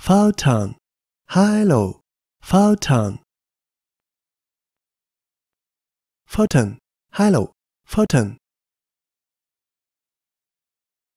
Photon. hello, photon. Photon. hello, photon.